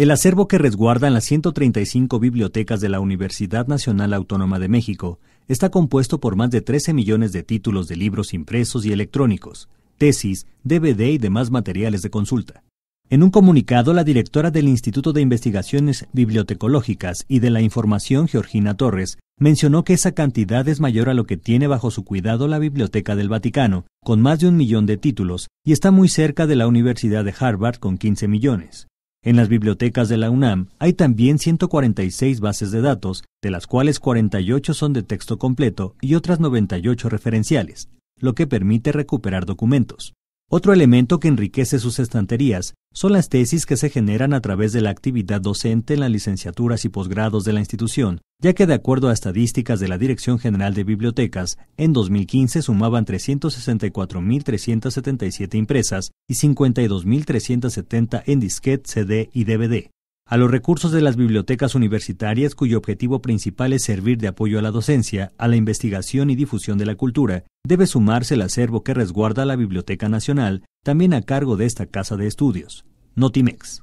El acervo que resguardan las 135 bibliotecas de la Universidad Nacional Autónoma de México está compuesto por más de 13 millones de títulos de libros impresos y electrónicos, tesis, DVD y demás materiales de consulta. En un comunicado, la directora del Instituto de Investigaciones Bibliotecológicas y de la Información, Georgina Torres, mencionó que esa cantidad es mayor a lo que tiene bajo su cuidado la Biblioteca del Vaticano, con más de un millón de títulos, y está muy cerca de la Universidad de Harvard, con 15 millones. En las bibliotecas de la UNAM hay también 146 bases de datos, de las cuales 48 son de texto completo y otras 98 referenciales, lo que permite recuperar documentos. Otro elemento que enriquece sus estanterías son las tesis que se generan a través de la actividad docente en las licenciaturas y posgrados de la institución, ya que de acuerdo a estadísticas de la Dirección General de Bibliotecas, en 2015 sumaban 364.377 impresas y 52.370 en disquete, CD y DVD. A los recursos de las bibliotecas universitarias cuyo objetivo principal es servir de apoyo a la docencia, a la investigación y difusión de la cultura, debe sumarse el acervo que resguarda la Biblioteca Nacional, también a cargo de esta Casa de Estudios, Notimex.